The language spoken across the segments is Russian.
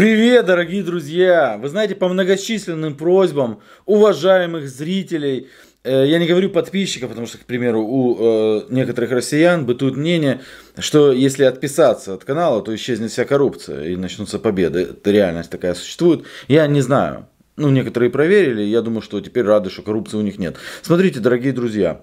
Привет, дорогие друзья! Вы знаете, по многочисленным просьбам уважаемых зрителей, э, я не говорю подписчиков, потому что, к примеру, у э, некоторых россиян бытует мнение, что если отписаться от канала, то исчезнет вся коррупция и начнутся победы. Это реальность такая существует. Я не знаю. Ну, некоторые проверили, я думаю, что теперь рады, что коррупции у них нет. Смотрите, дорогие друзья,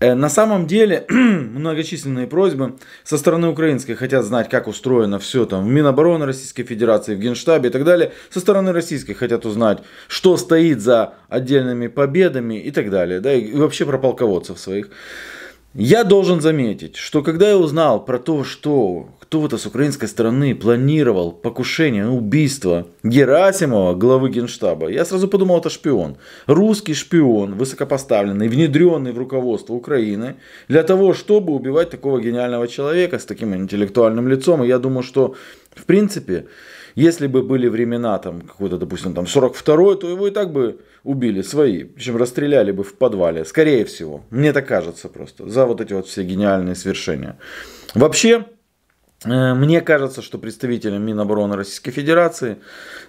э, на самом деле многочисленные просьбы со стороны украинской хотят знать, как устроено все там в Минобороны Российской Федерации, в Генштабе и так далее. Со стороны российской хотят узнать, что стоит за отдельными победами и так далее. Да, и вообще про полководцев своих. Я должен заметить, что когда я узнал про то, что кто-то с украинской стороны планировал покушение, убийство Герасимова, главы генштаба, я сразу подумал, это шпион. Русский шпион, высокопоставленный, внедренный в руководство Украины, для того, чтобы убивать такого гениального человека с таким интеллектуальным лицом. И я думаю, что, в принципе, если бы были времена, там, какой-то, допустим, там, 42-й, то его и так бы убили свои. Причем расстреляли бы в подвале, скорее всего. Мне так кажется просто. За вот эти вот все гениальные свершения. Вообще, э, мне кажется, что представители Минобороны Российской Федерации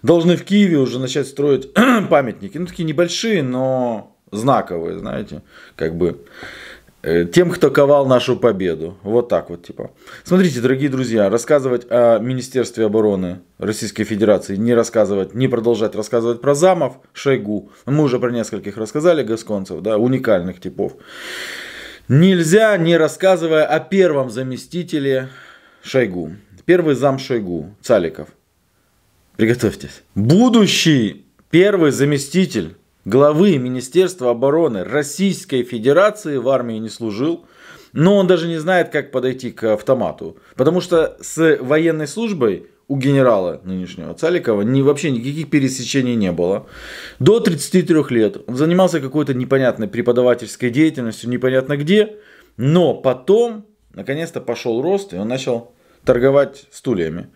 должны в Киеве уже начать строить памятники. Ну, такие небольшие, но знаковые, знаете, как бы Э, тем, кто ковал нашу победу. Вот так вот, типа. Смотрите, дорогие друзья, рассказывать о Министерстве обороны Российской Федерации, не рассказывать, не продолжать рассказывать про замов Шойгу. Мы уже про нескольких рассказали, гасконцев, да, уникальных типов. Нельзя, не рассказывая о первом заместителе Шойгу. Первый зам Шойгу, Цаликов. Приготовьтесь. Будущий первый заместитель главы Министерства обороны Российской Федерации в армии не служил, но он даже не знает, как подойти к автомату. Потому что с военной службой у генерала нынешнего Цаликова ни, вообще никаких пересечений не было. До 33 лет он занимался какой-то непонятной преподавательской деятельностью, непонятно где, но потом, наконец-то, пошел рост, и он начал торговать стульями.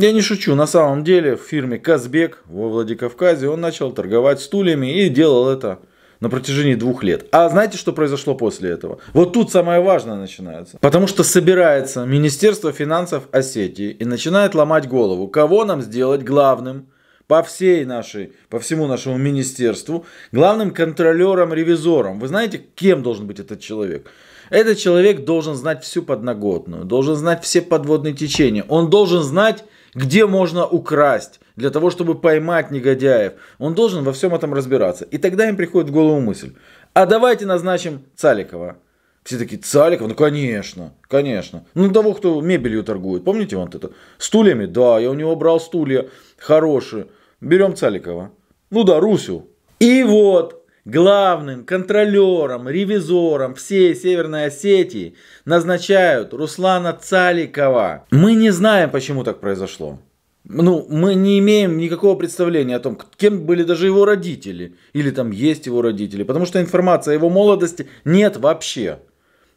Я не шучу, на самом деле в фирме Казбек во Владикавказе он начал торговать стульями и делал это на протяжении двух лет. А знаете, что произошло после этого? Вот тут самое важное начинается. Потому что собирается Министерство финансов Осетии и начинает ломать голову, кого нам сделать главным по всей нашей, по всему нашему министерству, главным контролером-ревизором. Вы знаете, кем должен быть этот человек? Этот человек должен знать всю подноготную, должен знать все подводные течения. Он должен знать где можно украсть для того, чтобы поймать негодяев. Он должен во всем этом разбираться. И тогда им приходит в голову мысль, а давайте назначим Цаликова. Все такие, Цаликов? Ну, конечно, конечно. Ну, того, кто мебелью торгует. Помните он это? Стульями? Да, я у него брал стулья хорошие. Берем Цаликова. Ну да, Русю. И вот, Главным контролером, ревизором всей Северной Осетии назначают Руслана Цаликова. Мы не знаем, почему так произошло. Ну, мы не имеем никакого представления о том, кем были даже его родители, или там есть его родители, потому что информации о его молодости нет вообще.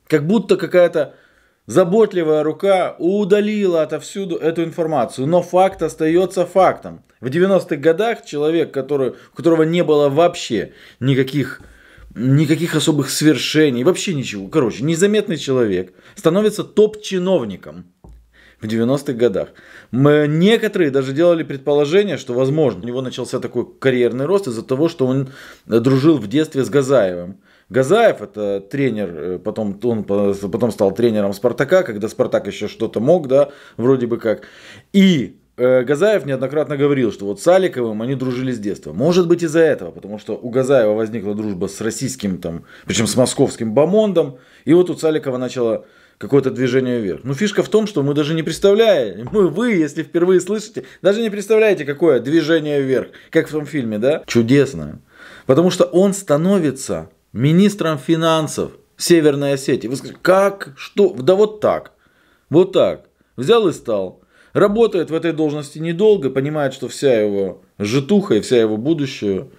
Как будто какая-то Заботливая рука удалила отовсюду эту информацию, но факт остается фактом. В 90-х годах человек, который, у которого не было вообще никаких, никаких особых свершений, вообще ничего, короче, незаметный человек, становится топ-чиновником в 90-х годах. Мы, некоторые даже делали предположение, что, возможно, у него начался такой карьерный рост из-за того, что он дружил в детстве с Газаевым. Газаев, это тренер, э, потом он потом стал тренером Спартака, когда Спартак еще что-то мог, да, вроде бы как. И э, Газаев неоднократно говорил, что вот с Аликовым они дружили с детства. Может быть из-за этого, потому что у Газаева возникла дружба с российским, там, причем с московским Бомондом, и вот у Саликова начало какое-то движение вверх. Но ну, фишка в том, что мы даже не представляем, мы, вы, если впервые слышите, даже не представляете, какое движение вверх, как в том фильме, да? Чудесно. Потому что он становится министром финансов Северной Осетии. Вы скажете, как? Что? Да вот так. Вот так. Взял и стал. Работает в этой должности недолго, понимает, что вся его житуха и вся его будущее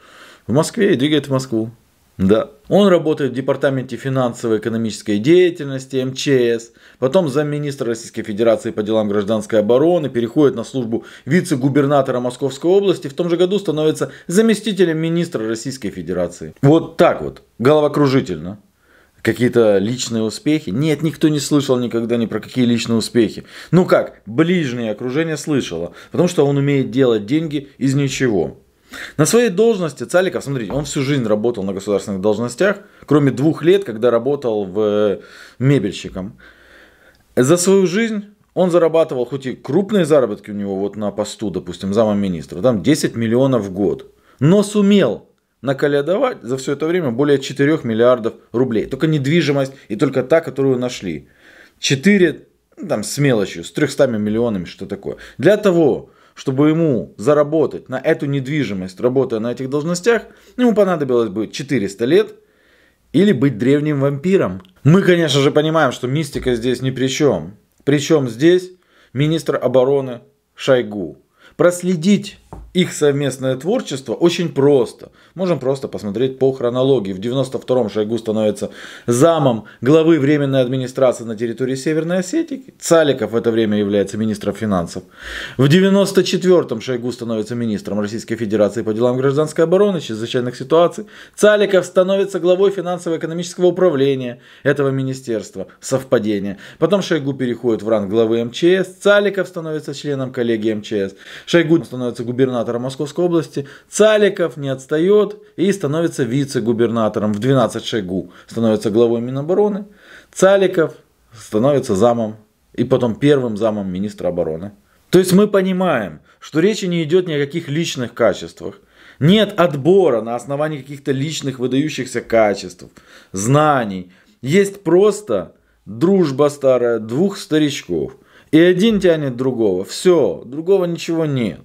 в Москве и двигает в Москву. Да. Он работает в департаменте финансово-экономической деятельности МЧС, потом замминистра Российской Федерации по делам гражданской обороны, переходит на службу вице-губернатора Московской области, в том же году становится заместителем министра Российской Федерации. Вот так вот, головокружительно. Какие-то личные успехи? Нет, никто не слышал никогда ни про какие личные успехи. Ну как, ближнее окружение слышало, потому что он умеет делать деньги из ничего. На своей должности Цаликов, смотрите, он всю жизнь работал на государственных должностях, кроме двух лет, когда работал в э, мебельщиком. За свою жизнь он зарабатывал, хоть и крупные заработки у него вот на посту, допустим, зама министра, там 10 миллионов в год, но сумел наколядовать за все это время более 4 миллиардов рублей. Только недвижимость и только та, которую нашли. 4 ну, там с мелочью, с 300 миллионами, что такое. Для того, чтобы ему заработать на эту недвижимость, работая на этих должностях, ему понадобилось бы 400 лет или быть древним вампиром. Мы, конечно же, понимаем, что мистика здесь ни при чем. Причем здесь министр обороны Шойгу. Проследить их совместное творчество очень просто. Можем просто посмотреть по хронологии. В 92-м Шойгу становится замом главы Временной администрации на территории Северной Осетии. Цаликов в это время является министром финансов. В 94-м Шойгу становится министром Российской Федерации по делам гражданской обороны, чрезвычайных ситуаций. Цаликов становится главой финансово-экономического управления этого министерства. Совпадение. Потом Шойгу переходит в ранг главы МЧС. Цаликов становится членом коллегии МЧС. Шойгу становится губернатором губернатора Московской области, Цаликов не отстает и становится вице-губернатором в 12 шагу, становится главой Минобороны. Цаликов становится замом и потом первым замом министра обороны. То есть мы понимаем, что речи не идет ни о каких личных качествах. Нет отбора на основании каких-то личных выдающихся качеств, знаний. Есть просто дружба старая двух старичков. И один тянет другого. Все, другого ничего нет.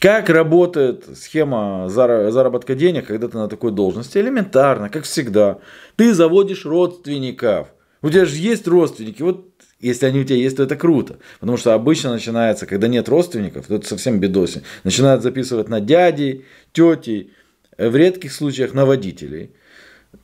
Как работает схема заработка денег, когда ты на такой должности? Элементарно, как всегда. Ты заводишь родственников. У тебя же есть родственники. Вот если они у тебя есть, то это круто. Потому что обычно начинается, когда нет родственников, то это совсем бедосин. Начинают записывать на дядей, тетей, э, в редких случаях на водителей.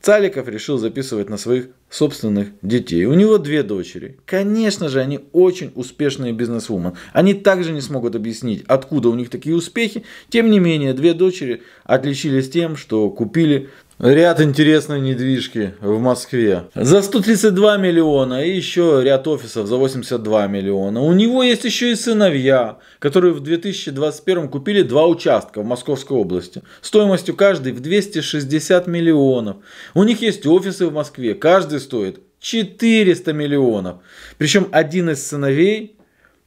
Цаликов решил записывать на своих собственных детей. У него две дочери. Конечно же, они очень успешные бизнесвумен. Они также не смогут объяснить, откуда у них такие успехи. Тем не менее, две дочери отличились тем, что купили Ряд интересной недвижки в Москве за 132 миллиона и еще ряд офисов за 82 миллиона. У него есть еще и сыновья, которые в 2021 купили два участка в Московской области, стоимостью каждый в 260 миллионов. У них есть офисы в Москве, каждый стоит 400 миллионов. Причем один из сыновей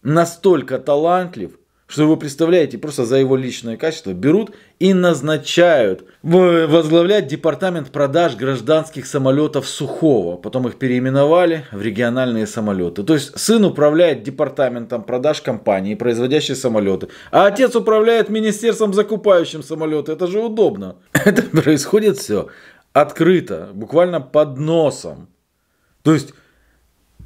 настолько талантлив, что вы представляете, просто за его личное качество берут и назначают возглавлять департамент продаж гражданских самолетов Сухого. Потом их переименовали в региональные самолеты. То есть сын управляет департаментом продаж компании, производящей самолеты, а отец управляет министерством, закупающим самолеты. Это же удобно. Это происходит все открыто, буквально под носом. То есть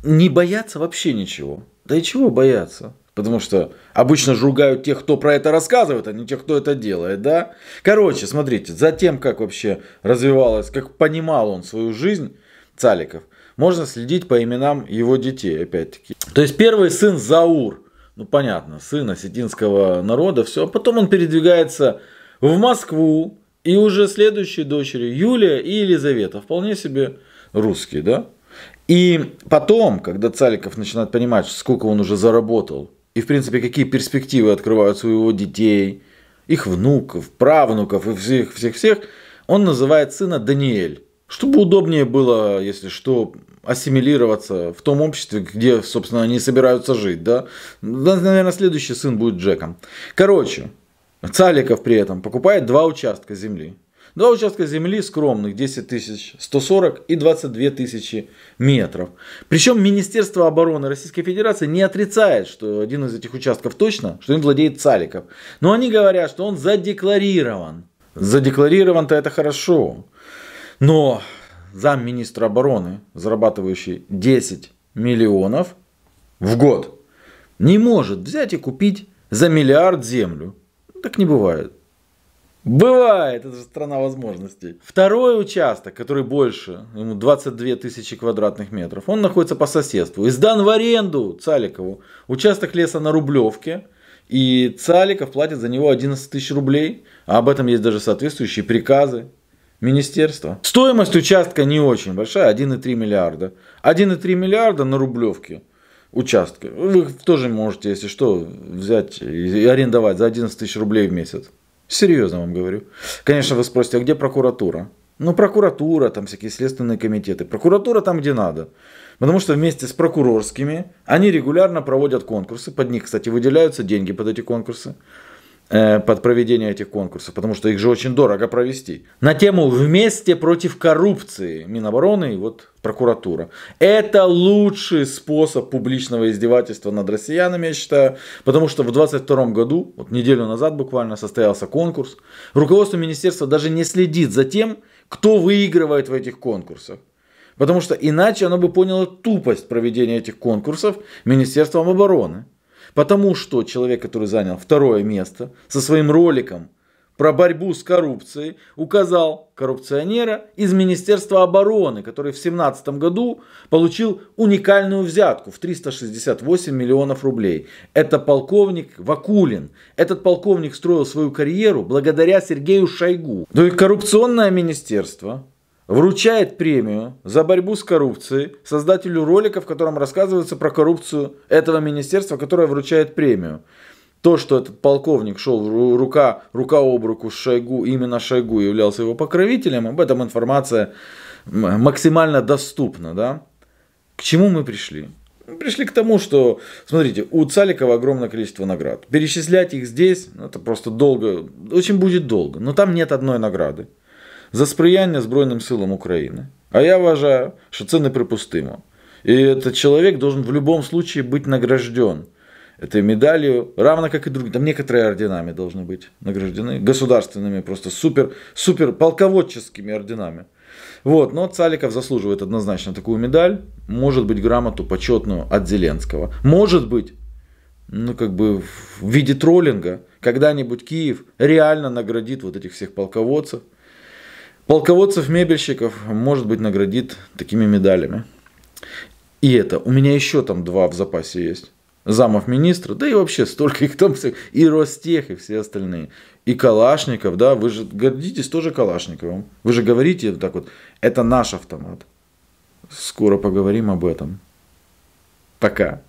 не бояться вообще ничего. Да и чего бояться? Потому что обычно же тех, кто про это рассказывает, а не тех, кто это делает, да? Короче, смотрите, за тем, как вообще развивалось, как понимал он свою жизнь, Цаликов, можно следить по именам его детей, опять-таки. То есть первый сын Заур, ну понятно, сын осетинского народа, все. А потом он передвигается в Москву, и уже следующие дочери Юлия и Елизавета, вполне себе русские, да? И потом, когда Цаликов начинает понимать, сколько он уже заработал и, в принципе, какие перспективы открываются у его детей, их внуков, правнуков и всех-всех-всех, он называет сына Даниэль. Чтобы удобнее было, если что, ассимилироваться в том обществе, где, собственно, они собираются жить, да? Наверное, следующий сын будет Джеком. Короче, Цаликов при этом покупает два участка земли. Два участка земли скромных 10 тысяч 140 и 22 тысячи метров. Причем Министерство обороны Российской Федерации не отрицает, что один из этих участков точно, что им владеет Цаликов. Но они говорят, что он задекларирован. Задекларирован-то это хорошо. Но замминистра обороны, зарабатывающий 10 миллионов в год, не может взять и купить за миллиард землю. Так не бывает. Бывает, это же страна возможностей. Второй участок, который больше, ему 22 тысячи квадратных метров, он находится по соседству. И сдан в аренду Цаликову. Участок леса на Рублевке. И Цаликов платит за него 11 тысяч рублей. А об этом есть даже соответствующие приказы министерства. Стоимость участка не очень большая, 1,3 миллиарда. 1,3 миллиарда на Рублевке участка. Вы тоже можете, если что, взять и арендовать за 11 тысяч рублей в месяц. Серьезно вам говорю. Конечно, вы спросите, а где прокуратура? Ну, прокуратура, там всякие следственные комитеты. Прокуратура там, где надо. Потому что вместе с прокурорскими они регулярно проводят конкурсы. Под них, кстати, выделяются деньги под эти конкурсы. Э, под проведение этих конкурсов, потому что их же очень дорого провести. На тему «Вместе против коррупции» Минобороны и вот прокуратура. Это лучший способ публичного издевательства над россиянами, я считаю, потому что в 22 году, вот неделю назад буквально, состоялся конкурс. Руководство министерства даже не следит за тем, кто выигрывает в этих конкурсах. Потому что иначе оно бы поняло тупость проведения этих конкурсов Министерством обороны. Потому что человек, который занял второе место со своим роликом про борьбу с коррупцией, указал коррупционера из Министерства обороны, который в 2017 году получил уникальную взятку в 368 миллионов рублей. Это полковник Вакулин. Этот полковник строил свою карьеру благодаря Сергею Шойгу. То ну есть коррупционное министерство вручает премию за борьбу с коррупцией создателю ролика, в котором рассказывается про коррупцию этого министерства, которое вручает премию. То, что этот полковник шел рука, рука об руку с Шойгу, именно Шойгу являлся его покровителем, об этом информация максимально доступна. Да? К чему мы пришли? Мы пришли к тому, что, смотрите, у Цаликова огромное количество наград. Перечислять их здесь, это просто долго, очень будет долго, но там нет одной награды за сприяння Збройним силам України. А я вважаю, що це неприпустимо. И этот человек должен в любом случае быть награжден этой медалью, равно как и другие. Там некоторые орденами должны быть награждены, государственными, просто супер, супер полководческими орденами. Вот, но Цаликов заслуживает однозначно такую медаль, может быть, грамоту почетную от Зеленского. Может быть, ну, как бы в виде троллинга, когда-нибудь Киев реально наградит вот этих всех полководцев, Полководцев-мебельщиков, может быть, наградит такими медалями. И это, у меня еще там два в запасе есть. Замов министра, да и вообще столько их там, всех и Ростех, и все остальные. И Калашников, да, вы же гордитесь тоже Калашниковым. Вы же говорите вот так вот, это наш автомат. Скоро поговорим об этом. Пока.